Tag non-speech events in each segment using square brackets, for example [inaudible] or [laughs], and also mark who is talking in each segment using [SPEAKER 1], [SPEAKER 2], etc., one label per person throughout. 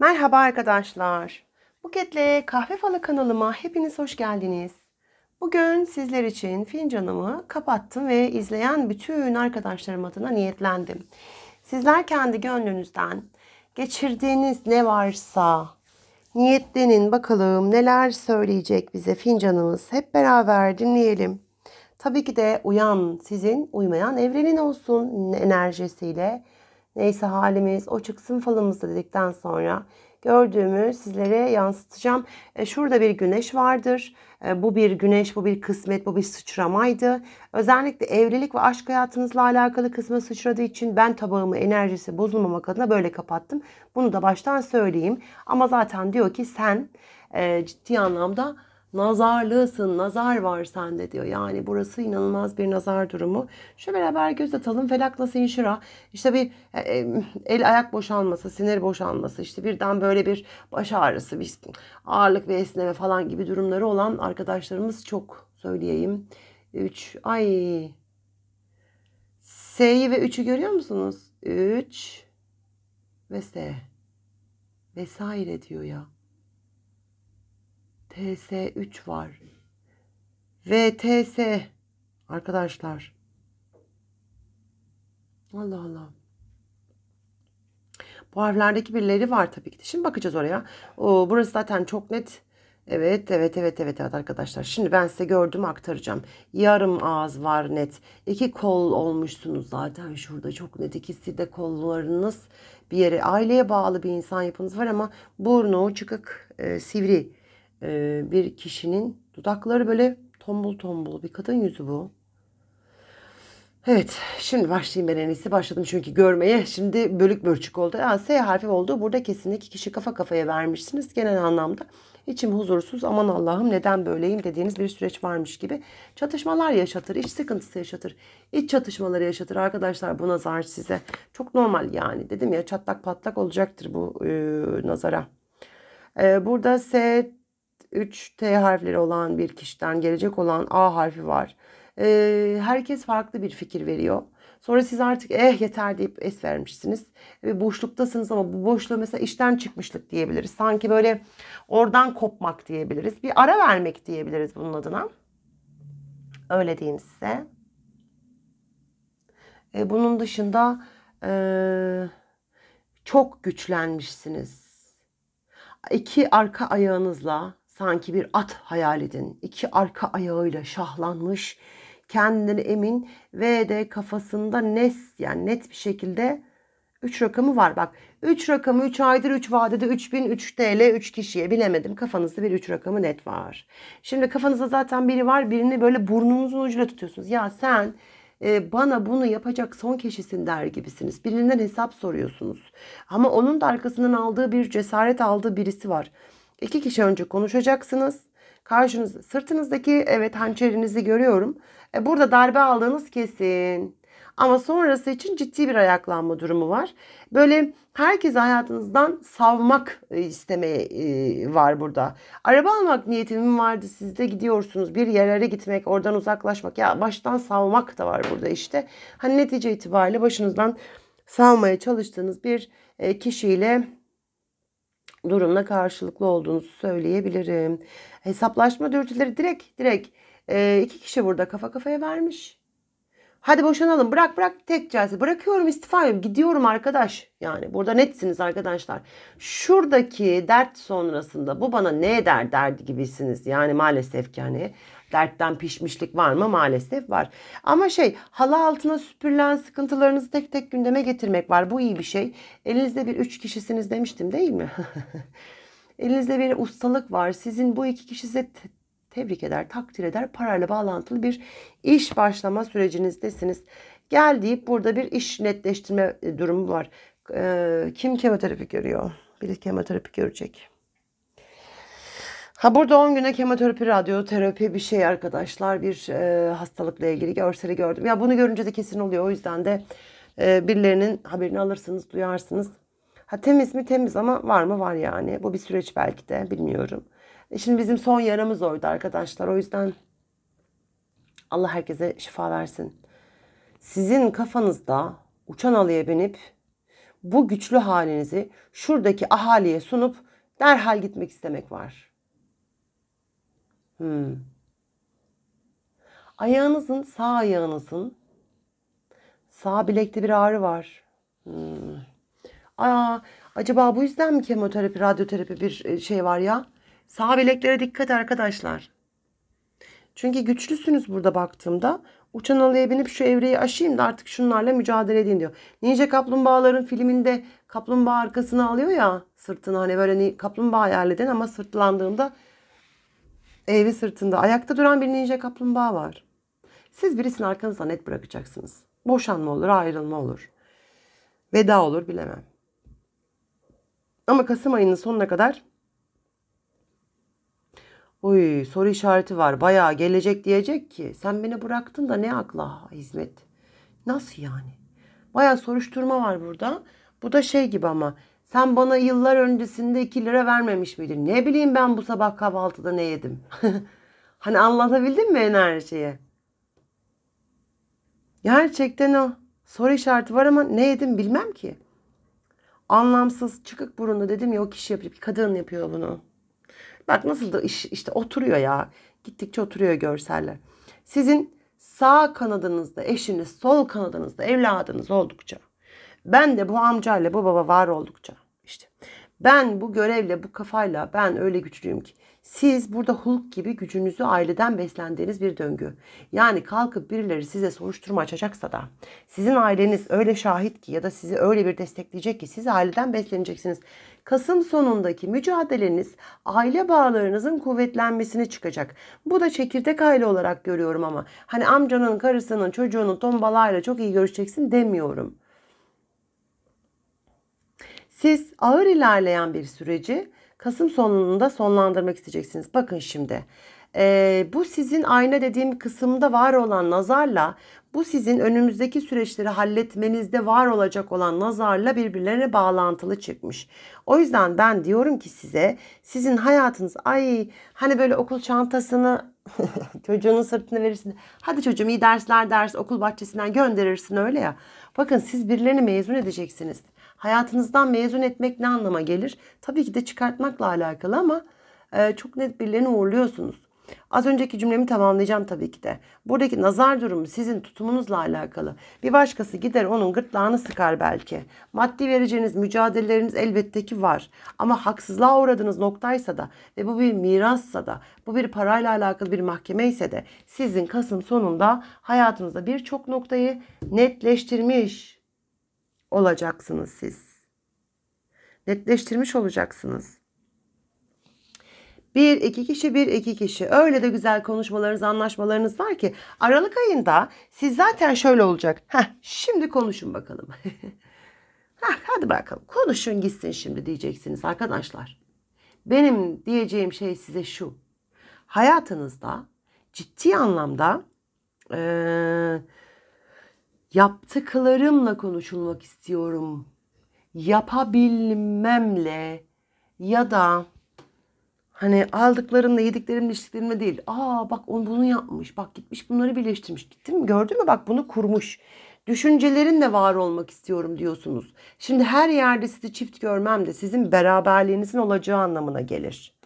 [SPEAKER 1] Merhaba arkadaşlar. Buket'le Kahve Falı kanalıma hepiniz hoş geldiniz. Bugün sizler için fincanımı kapattım ve izleyen bütün arkadaşlarım adına niyetlendim. Sizler kendi gönlünüzden geçirdiğiniz ne varsa niyetlenin bakalım neler söyleyecek bize fincanımız. Hep beraber dinleyelim. Tabii ki de uyan sizin uymayan evrenin olsun enerjisiyle neyse halimiz o çıksın falımızda dedikten sonra gördüğümü sizlere yansıtacağım. E, şurada bir güneş vardır. E, bu bir güneş, bu bir kısmet, bu bir sıçramaydı. Özellikle evlilik ve aşk hayatınızla alakalı kısmı sıçradığı için ben tabağımı enerjisi bozulmamak adına böyle kapattım. Bunu da baştan söyleyeyim. Ama zaten diyor ki sen e, ciddi anlamda Nazarlısın, nazar var sende diyor. Yani burası inanılmaz bir nazar durumu. Şöyle beraber göz atalım. Felakla sinşira. İşte bir e, e, el ayak boşalması, sinir boşalması, işte birden böyle bir baş ağrısı, bir ağırlık ve esneme falan gibi durumları olan arkadaşlarımız çok söyleyeyim. 3 ay S'yi ve 3'ü görüyor musunuz? 3 ve S vesaire diyor ya. TS3 var. VTS arkadaşlar. Allah Allah. Bu harflerdeki birileri var tabii ki de. Şimdi bakacağız oraya. Oo, burası zaten çok net. Evet, evet, evet, evet, evet arkadaşlar. Şimdi ben size gördüğümü aktaracağım. Yarım ağız var net. İki kol olmuşsunuz zaten şurada çok net. İkisi de kollarınız bir yere. Aileye bağlı bir insan yapınız var ama burnu çıkık, e, sivri e, bir kişinin dudakları böyle tombul tombul bir kadın yüzü bu. Evet şimdi başlayayım ben en iyisi başladım çünkü görmeye şimdi bölük bölçük oldu. Ya, S harfi oldu burada kesinlikle kişi kafa kafaya vermişsiniz genel anlamda. İçim huzursuz aman Allah'ım neden böyleyim dediğiniz bir süreç varmış gibi. Çatışmalar yaşatır, iç sıkıntısı yaşatır, iç çatışmaları yaşatır arkadaşlar bu nazar size. Çok normal yani dedim ya çatlak patlak olacaktır bu e, nazara. E, burada S 3 T harfleri olan bir kişiden gelecek olan A harfi var. Ee, herkes farklı bir fikir veriyor. Sonra siz artık eh yeter deyip es vermişsiniz. Ve boşluktasınız ama bu boşluğu mesela işten çıkmışlık diyebiliriz. Sanki böyle oradan kopmak diyebiliriz. Bir ara vermek diyebiliriz bunun adına. Öyle diyeyim size. E, bunun dışında e, çok güçlenmişsiniz. İki arka ayağınızla Sanki bir at hayal edin. İki arka ayağıyla şahlanmış, kendini emin ve de kafasında nes yani net bir şekilde 3 rakamı var. Bak 3 rakamı 3 aydır 3 vadede 3003 TL 3 kişiye bilemedim. Kafanızda bir 3 rakamı net var. Şimdi kafanızda zaten biri var birini böyle burnunuzun ucuyla tutuyorsunuz. Ya sen e, bana bunu yapacak son kişisin der gibisiniz. Birinden hesap soruyorsunuz. Ama onun da arkasından aldığı bir cesaret aldığı birisi var. İki kişi önce konuşacaksınız. Karşınız, sırtınızdaki evet hançerinizi görüyorum. E, burada darbe aldığınız kesin. Ama sonrası için ciddi bir ayaklanma durumu var. Böyle herkes hayatınızdan savmak e, isteme e, var burada. Araba almak niyetim vardı sizde gidiyorsunuz. Bir yerlere gitmek, oradan uzaklaşmak. Ya baştan savmak da var burada işte. Hani netice itibariyle başınızdan savmaya çalıştığınız bir e, kişiyle durumla karşılıklı olduğunu söyleyebilirim. Hesaplaşma dürtüleri direkt direkt e, iki kişi burada kafa kafaya vermiş. Hadi boşanalım bırak bırak tek celse bırakıyorum istifa ediyorum gidiyorum arkadaş yani burada netsiniz arkadaşlar. Şuradaki dert sonrasında bu bana ne eder derdi gibisiniz yani maalesef ki hani dertten pişmişlik var mı? Maalesef var. Ama şey halı altına süpürülen sıkıntılarınızı tek tek gündeme getirmek var. Bu iyi bir şey. Elinizde bir üç kişisiniz demiştim değil mi? [laughs] Elinizde bir ustalık var. Sizin bu iki kişi tebrik eder, takdir eder. Parayla bağlantılı bir iş başlama sürecinizdesiniz. Gel deyip burada bir iş netleştirme e, durumu var. E, kim kemoterapi görüyor? Biri kemoterapi görecek. Ha burada 10 güne kemoterapi, radyoterapi bir şey arkadaşlar. Bir e, hastalıkla ilgili görseli gördüm. Ya bunu görünce de kesin oluyor. O yüzden de e, birilerinin haberini alırsınız, duyarsınız. Ha temiz mi temiz ama var mı var yani. Bu bir süreç belki de bilmiyorum. E, şimdi bizim son yaramız oydu arkadaşlar. O yüzden Allah herkese şifa versin. Sizin kafanızda uçan alıya binip bu güçlü halinizi şuradaki ahaliye sunup derhal gitmek istemek var. Hmm. Ayağınızın, sağ ayağınızın sağ bilekte bir ağrı var. Hmm. Aa, acaba bu yüzden mi kemoterapi, radyoterapi bir e, şey var ya? Sağ bileklere dikkat arkadaşlar. Çünkü güçlüsünüz burada baktığımda. Uçan alıya binip şu evreyi aşayım da artık şunlarla mücadele edeyim diyor. Ninja Kaplumbağaların filminde kaplumbağa arkasına alıyor ya sırtını hani böyle kaplumbağa yerleden ama sırtlandığında Evi sırtında ayakta duran bir ninja kaplumbağa var. Siz birisini arkanızda net bırakacaksınız. Boşanma olur, ayrılma olur. Veda olur bilemem. Ama Kasım ayının sonuna kadar Oy soru işareti var. Bayağı gelecek diyecek ki sen beni bıraktın da ne akla hizmet? Nasıl yani? Bayağı soruşturma var burada. Bu da şey gibi ama sen bana yıllar öncesinde 2 lira vermemiş miydin? Ne bileyim ben bu sabah kahvaltıda ne yedim? [laughs] hani anlatabildim mi enerjiyi? şeyi? Gerçekten o. Soru işareti var ama ne yedim bilmem ki. Anlamsız çıkık burunlu dedim ya o kişi yapıyor. Bir kadın yapıyor bunu. Bak nasıl da iş, işte oturuyor ya. Gittikçe oturuyor görseller. Sizin sağ kanadınızda eşiniz, sol kanadınızda evladınız oldukça ben de bu amcayla bu baba var oldukça işte ben bu görevle, bu kafayla ben öyle güçlüyüm ki. Siz burada Hulk gibi gücünüzü aileden beslendiğiniz bir döngü. Yani kalkıp birileri size soruşturma açacaksa da sizin aileniz öyle şahit ki ya da sizi öyle bir destekleyecek ki siz aileden besleneceksiniz. Kasım sonundaki mücadeleniz aile bağlarınızın kuvvetlenmesine çıkacak. Bu da çekirdek aile olarak görüyorum ama hani amcanın, karısının, çocuğunun tombalayla çok iyi görüşeceksin demiyorum. Siz ağır ilerleyen bir süreci Kasım sonunda sonlandırmak isteyeceksiniz. Bakın şimdi e, bu sizin ayna dediğim kısımda var olan nazarla bu sizin önümüzdeki süreçleri halletmenizde var olacak olan nazarla birbirlerine bağlantılı çıkmış. O yüzden ben diyorum ki size sizin hayatınız ay hani böyle okul çantasını [laughs] çocuğunun sırtına verirsin. Hadi çocuğum iyi dersler ders okul bahçesinden gönderirsin öyle ya. Bakın siz birilerini mezun edeceksiniz hayatınızdan mezun etmek ne anlama gelir? Tabii ki de çıkartmakla alakalı ama e, çok net birilerini uğurluyorsunuz. Az önceki cümlemi tamamlayacağım tabii ki de. Buradaki nazar durumu sizin tutumunuzla alakalı. Bir başkası gider onun gırtlağını sıkar belki. Maddi vereceğiniz mücadeleleriniz elbette ki var. Ama haksızlığa uğradığınız noktaysa da ve bu bir mirassa da, bu bir parayla alakalı bir mahkeme ise de sizin Kasım sonunda hayatınızda birçok noktayı netleştirmiş olacaksınız siz. Netleştirmiş olacaksınız. Bir iki kişi bir iki kişi öyle de güzel konuşmalarınız anlaşmalarınız var ki Aralık ayında siz zaten şöyle olacak. Heh, şimdi konuşun bakalım. [laughs] Heh, hadi bakalım konuşun gitsin şimdi diyeceksiniz arkadaşlar. Benim diyeceğim şey size şu. Hayatınızda ciddi anlamda ee, yaptıklarımla konuşulmak istiyorum. Yapabilmemle ya da hani aldıklarımla yediklerimle içtiklerimle değil. Aa bak onu bunu yapmış. Bak gitmiş bunları birleştirmiş. Gittin mi gördün mü bak bunu kurmuş. Düşüncelerinle var olmak istiyorum diyorsunuz. Şimdi her yerde sizi çift görmem de sizin beraberliğinizin olacağı anlamına gelir.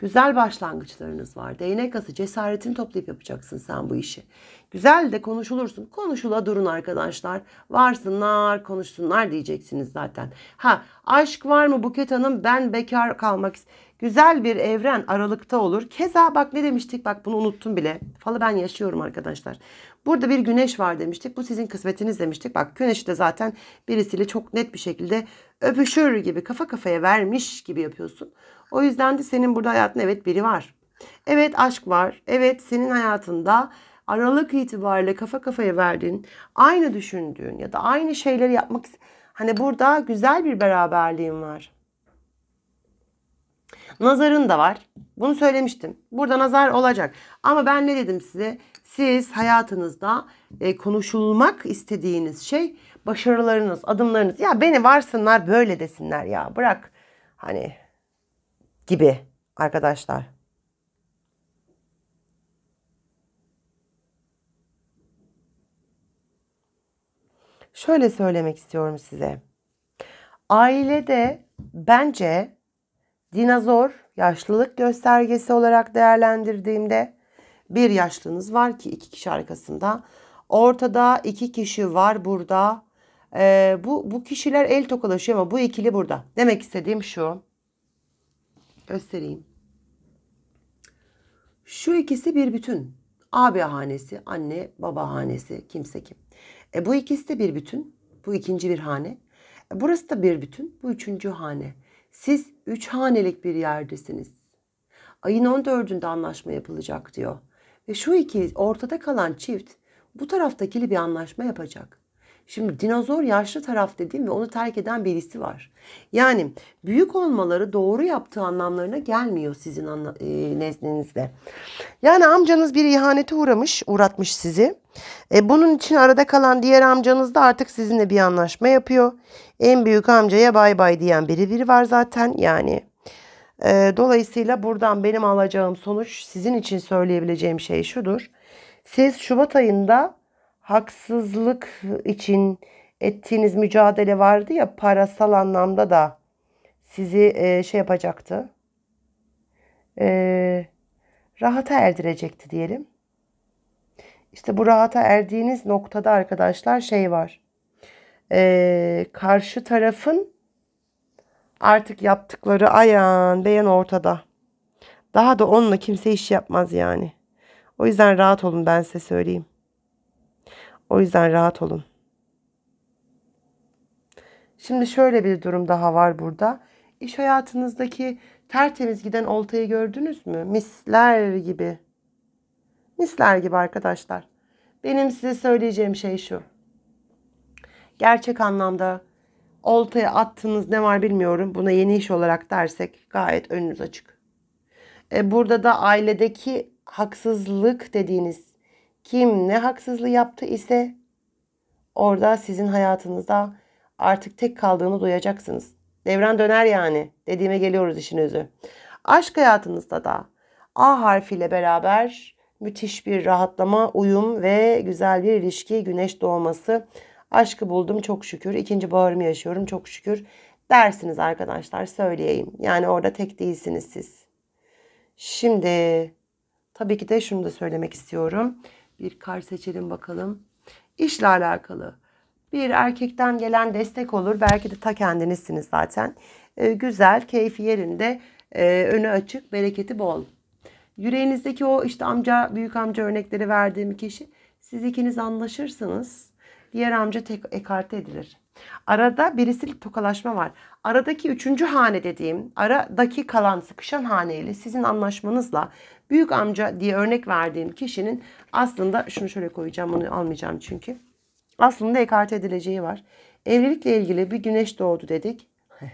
[SPEAKER 1] Güzel başlangıçlarınız var. Değnek ası cesaretini toplayıp yapacaksın sen bu işi. Güzel de konuşulursun. Konuşula durun arkadaşlar. Varsınlar konuşsunlar diyeceksiniz zaten. Ha aşk var mı Buket Hanım? Ben bekar kalmak istiyorum. Güzel bir evren aralıkta olur. Keza bak ne demiştik bak bunu unuttum bile. Falı ben yaşıyorum arkadaşlar. Burada bir güneş var demiştik. Bu sizin kısmetiniz demiştik. Bak güneş de zaten birisiyle çok net bir şekilde öpüşür gibi kafa kafaya vermiş gibi yapıyorsun. O yüzden de senin burada hayatında evet biri var. Evet aşk var. Evet senin hayatında aralık itibariyle kafa kafaya verdiğin, aynı düşündüğün ya da aynı şeyleri yapmak hani burada güzel bir beraberliğin var. Nazarın da var. Bunu söylemiştim. Burada nazar olacak. Ama ben ne dedim size? Siz hayatınızda e, konuşulmak istediğiniz şey başarılarınız, adımlarınız. Ya beni varsınlar böyle desinler ya. Bırak hani gibi arkadaşlar. Şöyle söylemek istiyorum size. Ailede bence dinozor yaşlılık göstergesi olarak değerlendirdiğimde bir yaşlınız var ki iki kişi arkasında. Ortada iki kişi var burada. Ee, bu, bu kişiler el tokalaşıyor ama bu ikili burada. Demek istediğim şu. Göstereyim. Şu ikisi bir bütün. Abi hanesi, anne baba hanesi, kimse kim. E, bu ikisi de bir bütün. Bu ikinci bir hane. E, burası da bir bütün. Bu üçüncü hane. Siz üç hanelik bir yerdesiniz. Ayın 14'ünde anlaşma yapılacak diyor. Ve şu iki ortada kalan çift bu taraftakili bir anlaşma yapacak. Şimdi dinozor yaşlı taraf dediğim ve onu terk eden birisi var. Yani büyük olmaları doğru yaptığı anlamlarına gelmiyor sizin anla- e, nezdinizde. Yani amcanız bir ihanete uğramış, uğratmış sizi. E, bunun için arada kalan diğer amcanız da artık sizinle bir anlaşma yapıyor. En büyük amcaya bay bay diyen biri biri var zaten yani. E, dolayısıyla buradan benim alacağım sonuç sizin için söyleyebileceğim şey şudur. Siz Şubat ayında haksızlık için ettiğiniz mücadele vardı ya parasal anlamda da sizi e, şey yapacaktı. E, rahata erdirecekti diyelim. İşte bu rahata erdiğiniz noktada arkadaşlar şey var. E, karşı tarafın artık yaptıkları ayan beyan ortada. Daha da onunla kimse iş yapmaz yani. O yüzden rahat olun ben size söyleyeyim. O yüzden rahat olun. Şimdi şöyle bir durum daha var burada. İş hayatınızdaki tertemiz giden oltayı gördünüz mü? Misler gibi. Misler gibi arkadaşlar. Benim size söyleyeceğim şey şu. Gerçek anlamda oltaya attığınız ne var bilmiyorum. Buna yeni iş olarak dersek gayet önünüz açık. E, burada da ailedeki haksızlık dediğiniz kim ne haksızlığı yaptı ise orada sizin hayatınızda artık tek kaldığını duyacaksınız. Devran döner yani. Dediğime geliyoruz işin özü. Aşk hayatınızda da A harfiyle beraber müthiş bir rahatlama, uyum ve güzel bir ilişki, güneş doğması. Aşkı buldum çok şükür. İkinci bağrımı yaşıyorum çok şükür. Dersiniz arkadaşlar söyleyeyim. Yani orada tek değilsiniz siz. Şimdi tabii ki de şunu da söylemek istiyorum. Bir kar seçelim bakalım. İşle alakalı. Bir erkekten gelen destek olur. Belki de ta kendinizsiniz zaten. E, güzel, keyfi yerinde, e, önü açık, bereketi bol. Yüreğinizdeki o işte amca, büyük amca örnekleri verdiğim kişi siz ikiniz anlaşırsınız. Diğer amca tek ekarte edilir. Arada birisi tokalaşma var. Aradaki üçüncü hane dediğim, aradaki kalan sıkışan haneyle sizin anlaşmanızla Büyük amca diye örnek verdiğim kişinin aslında şunu şöyle koyacağım bunu almayacağım çünkü. Aslında ekarte edileceği var. Evlilikle ilgili bir güneş doğdu dedik. [laughs]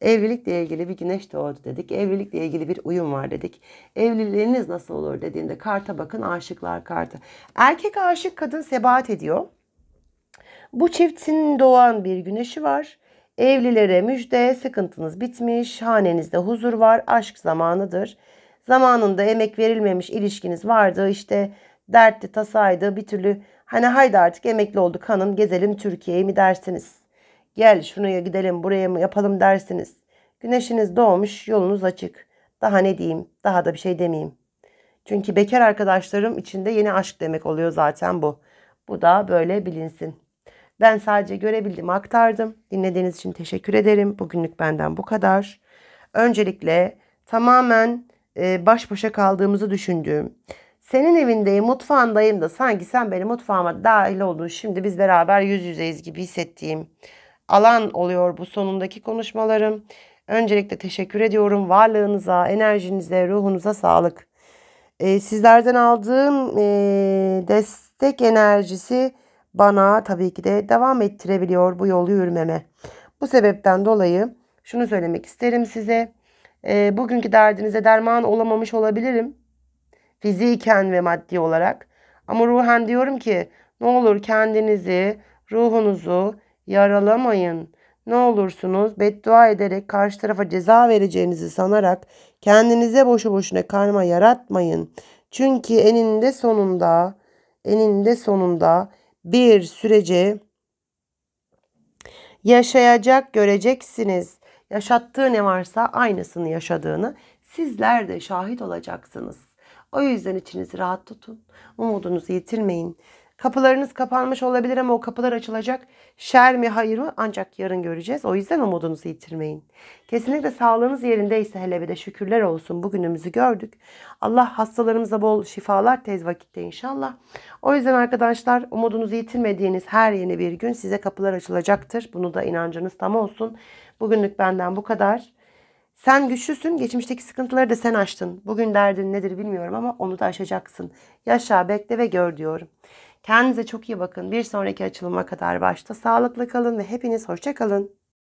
[SPEAKER 1] Evlilikle ilgili bir güneş doğdu dedik. Evlilikle ilgili bir uyum var dedik. Evliliğiniz nasıl olur dediğinde karta bakın aşıklar kartı. Erkek aşık kadın sebat ediyor. Bu çiftin doğan bir güneşi var. Evlilere müjde, sıkıntınız bitmiş, hanenizde huzur var, aşk zamanıdır zamanında emek verilmemiş ilişkiniz vardı. işte dertli tasaydı bir türlü hani haydi artık emekli olduk hanım gezelim Türkiye'yi mi dersiniz? Gel şuraya gidelim buraya mı yapalım dersiniz. Güneşiniz doğmuş yolunuz açık. Daha ne diyeyim daha da bir şey demeyeyim. Çünkü bekar arkadaşlarım içinde yeni aşk demek oluyor zaten bu. Bu da böyle bilinsin. Ben sadece görebildim aktardım. Dinlediğiniz için teşekkür ederim. Bugünlük benden bu kadar. Öncelikle tamamen e, baş başa kaldığımızı düşündüğüm, senin evindeyim, mutfağındayım da sanki sen benim mutfağıma dahil oldun. Şimdi biz beraber yüz yüzeyiz gibi hissettiğim alan oluyor bu sonundaki konuşmalarım. Öncelikle teşekkür ediyorum varlığınıza, enerjinize, ruhunuza sağlık. E, sizlerden aldığım e, destek enerjisi bana tabii ki de devam ettirebiliyor bu yolu yürümeme. Bu sebepten dolayı şunu söylemek isterim size e, bugünkü derdinize derman olamamış olabilirim. Fiziken ve maddi olarak. Ama ruhen diyorum ki ne olur kendinizi, ruhunuzu yaralamayın. Ne olursunuz beddua ederek karşı tarafa ceza vereceğinizi sanarak kendinize boşu boşuna karma yaratmayın. Çünkü eninde sonunda eninde sonunda bir sürece yaşayacak göreceksiniz yaşattığı ne varsa aynısını yaşadığını sizler de şahit olacaksınız. O yüzden içinizi rahat tutun. Umudunuzu yitirmeyin. Kapılarınız kapanmış olabilir ama o kapılar açılacak. Şer mi hayır mı ancak yarın göreceğiz. O yüzden umudunuzu yitirmeyin. Kesinlikle sağlığınız yerindeyse hele bir de şükürler olsun bugünümüzü gördük. Allah hastalarımıza bol şifalar tez vakitte inşallah. O yüzden arkadaşlar umudunuzu yitirmediğiniz her yeni bir gün size kapılar açılacaktır. Bunu da inancınız tam olsun. Bugünlük benden bu kadar. Sen güçlüsün. Geçmişteki sıkıntıları da sen aştın. Bugün derdin nedir bilmiyorum ama onu da aşacaksın. Yaşa, bekle ve gör diyorum. Kendinize çok iyi bakın. Bir sonraki açılıma kadar başta sağlıklı kalın ve hepiniz hoşça kalın.